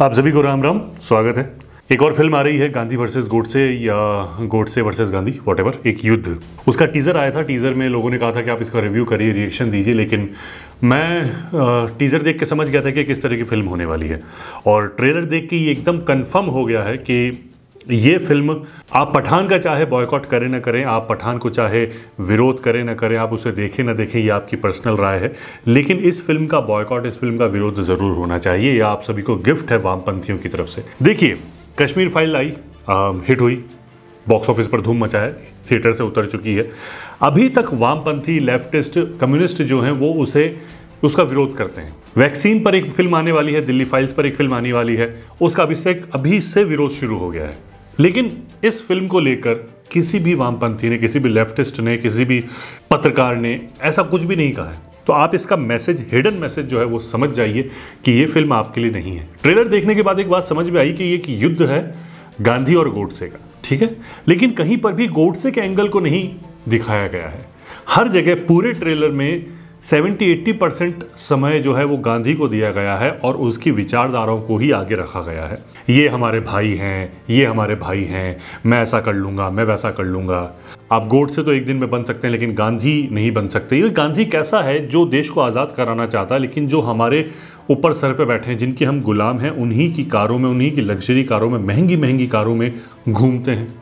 आप सभी को राम राम स्वागत है एक और फिल्म आ रही है गांधी वर्सेस गोडसे या गोडसे वर्सेस गांधी वॉट एक युद्ध उसका टीज़र आया था टीज़र में लोगों ने कहा था कि आप इसका रिव्यू करिए रिएक्शन दीजिए लेकिन मैं टीज़र देख के समझ गया था कि किस तरह की फ़िल्म होने वाली है और ट्रेलर देख के ये एकदम कन्फर्म हो गया है कि ये फिल्म आप पठान का चाहे बॉयकॉट करें ना करें आप पठान को चाहे विरोध करें ना करें आप उसे देखें ना देखें ये आपकी पर्सनल राय है लेकिन इस फिल्म का बॉयकॉट इस फिल्म का विरोध ज़रूर होना चाहिए यह आप सभी को गिफ्ट है वामपंथियों की तरफ से देखिए कश्मीर फाइल आई आ, हिट हुई बॉक्स ऑफिस पर धूम मचा है थिएटर से उतर चुकी है अभी तक वामपंथी लेफ्टिस्ट कम्युनिस्ट जो हैं वो उसे उसका विरोध करते हैं वैक्सीन पर एक फिल्म आने वाली है दिल्ली फाइल्स पर एक फिल्म आने वाली है उसका अभी से अभी से विरोध शुरू हो गया है लेकिन इस फिल्म को लेकर किसी भी वामपंथी ने किसी भी लेफ्टिस्ट ने किसी भी पत्रकार ने ऐसा कुछ भी नहीं कहा है तो आप इसका मैसेज हिडन मैसेज जो है वो समझ जाइए कि ये फिल्म आपके लिए नहीं है ट्रेलर देखने के बाद एक बात समझ में आई कि ये एक युद्ध है गांधी और गोडसे का ठीक है लेकिन कहीं पर भी गोडसे के एंगल को नहीं दिखाया गया है हर जगह पूरे ट्रेलर में सेवेंटी एट्टी परसेंट समय जो है वो गांधी को दिया गया है और उसकी विचारधाराओं को ही आगे रखा गया है ये हमारे भाई हैं ये हमारे भाई हैं मैं ऐसा कर लूँगा मैं वैसा कर लूँगा आप गोड से तो एक दिन में बन सकते हैं लेकिन गांधी नहीं बन सकते ये गांधी कैसा है जो देश को आज़ाद कराना चाहता है लेकिन जो हमारे ऊपर सर पे बैठे हैं जिनके हम गुलाम हैं उन्हीं की कारों में उन्हीं की लग्जरी कारों में महंगी महंगी कारों में घूमते हैं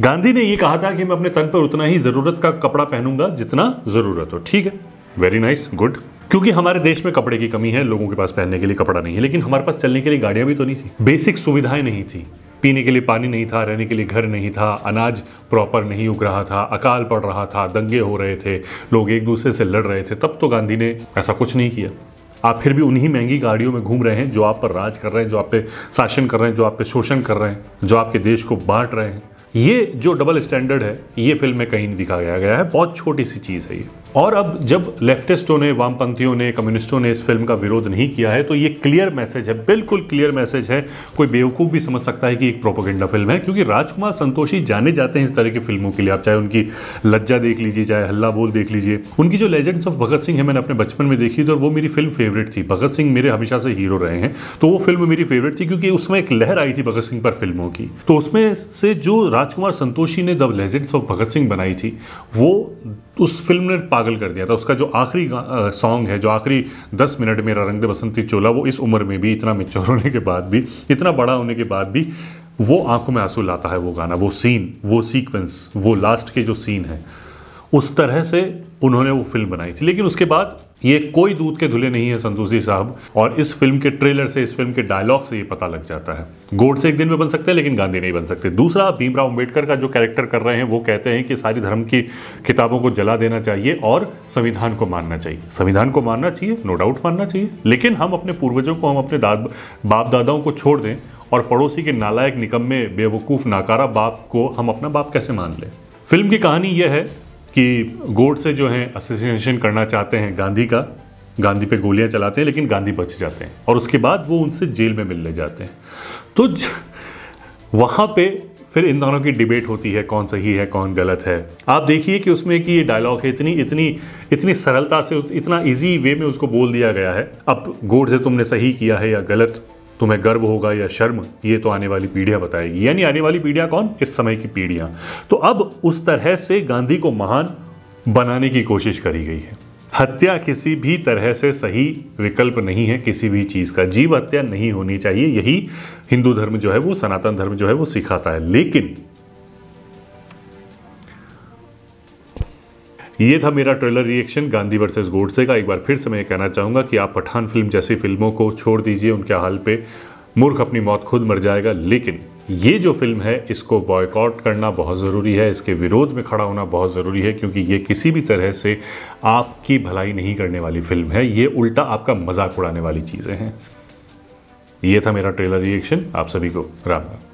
गांधी ने ये कहा था कि मैं अपने तन पर उतना ही ज़रूरत का कपड़ा पहनूंगा जितना ज़रूरत हो ठीक है वेरी नाइस गुड क्योंकि हमारे देश में कपड़े की कमी है लोगों के पास पहनने के लिए कपड़ा नहीं है लेकिन हमारे पास चलने के लिए गाड़ियां भी तो नहीं थी बेसिक सुविधाएं नहीं थी पीने के लिए पानी नहीं था रहने के लिए घर नहीं था अनाज प्रॉपर नहीं उग रहा था अकाल पड़ रहा था दंगे हो रहे थे लोग एक दूसरे से लड़ रहे थे तब तो गांधी ने ऐसा कुछ नहीं किया आप फिर भी उन्हीं महंगी गाड़ियों में घूम रहे हैं जो आप पर राज कर रहे हैं जो आप पे शासन कर रहे हैं जो आप पे शोषण कर रहे हैं जो आपके देश को बांट रहे हैं ये जो डबल स्टैंडर्ड है ये फिल्म में कहीं नहीं दिखा गया है बहुत छोटी सी चीज़ है ये और अब जब लेफ्टिस्टों ने वामपंथियों ने कम्युनिस्टों ने इस फिल्म का विरोध नहीं किया है तो ये क्लियर मैसेज है बिल्कुल क्लियर मैसेज है कोई बेवकूफ़ भी समझ सकता है कि एक प्रोपोगेंडा फिल्म है क्योंकि राजकुमार संतोषी जाने जाते हैं इस तरह की फिल्मों के लिए आप चाहे उनकी लज्जा देख लीजिए चाहे हल्ला बोल देख लीजिए उनकी जो लेजेंड्स ऑफ भगत सिंह है मैंने अपने बचपन में देखी थी और वो मेरी फिल्म फेवरेट थी भगत सिंह मेरे हमेशा से हीरो रहे हैं तो वो फिल्म मेरी फेवरेट थी क्योंकि उसमें एक लहर आई थी भगत सिंह पर फिल्मों की तो उसमें से जो राजकुमार संतोषी ने the legends of Bhagat Singh बनाई थी वो तो उस फिल्म ने पागल कर दिया था उसका जो आखिरी सॉन्ग है जो आखिरी दस मिनट मेरा रंग दे बसंती चोला वो इस उम्र में भी इतना मेच्योर होने के बाद भी इतना बड़ा होने के बाद भी वो आंखों में आंसू लाता है वो गाना वो सीन वो सीक्वेंस वो लास्ट के जो सीन है उस तरह से उन्होंने वो फिल्म बनाई थी लेकिन उसके बाद ये कोई दूध के धुले नहीं है संतोषी साहब और इस फिल्म के ट्रेलर से इस फिल्म के डायलॉग से ये पता लग जाता है गोड से एक दिन में बन सकते हैं लेकिन गांधी नहीं बन सकते दूसरा भीमराव अंबेडकर का जो कैरेक्टर कर रहे हैं वो कहते हैं कि सारी धर्म की किताबों को जला देना चाहिए और संविधान को मानना चाहिए संविधान को मानना चाहिए नो डाउट मानना चाहिए लेकिन हम अपने पूर्वजों को हम अपने दाद बाप दादाओं को छोड़ दें और पड़ोसी के नालायक निकम्मे बेवकूफ़ नाकारा बाप को हम अपना बाप कैसे मान लें फिल्म की कहानी यह है कि गोड से जो है असोसिएशन करना चाहते हैं गांधी का गांधी पे गोलियां चलाते हैं लेकिन गांधी बच जाते हैं और उसके बाद वो उनसे जेल में मिलने जाते हैं तो वहाँ पे फिर इन दोनों की डिबेट होती है कौन सही है कौन गलत है आप देखिए कि उसमें कि ये डायलॉग है इतनी इतनी इतनी सरलता से इतना इजी वे में उसको बोल दिया गया है अब गोड से तुमने सही किया है या गलत तुम्हें गर्व होगा या शर्म ये तो आने वाली पीढ़ियां बताएगी यानी आने वाली पीढ़ियां कौन इस समय की पीढ़ियां तो अब उस तरह से गांधी को महान बनाने की कोशिश करी गई है हत्या किसी भी तरह से सही विकल्प नहीं है किसी भी चीज़ का जीव हत्या नहीं होनी चाहिए यही हिंदू धर्म जो है वो सनातन धर्म जो है वो सिखाता है लेकिन ये था मेरा trailer reaction Gandhi versus Godse का एक बार फिर से मैं कहना चाहूँगा कि आप पठान फिल्म जैसी फिल्मों को छोड़ दीजिए उनके हाल पे मूर्ख अपनी मौत खुद मर जाएगा लेकिन ये जो फिल्म है इसको बॉयकॉट करना बहुत ज़रूरी है इसके विरोध में खड़ा होना बहुत ज़रूरी है क्योंकि ये किसी भी तरह से आपकी भलाई नहीं करने वाली फिल्म है ये उल्टा आपका मजाक उड़ाने वाली चीज़ें हैं ये था मेरा ट्रेलर रिएक्शन आप सभी को राम राम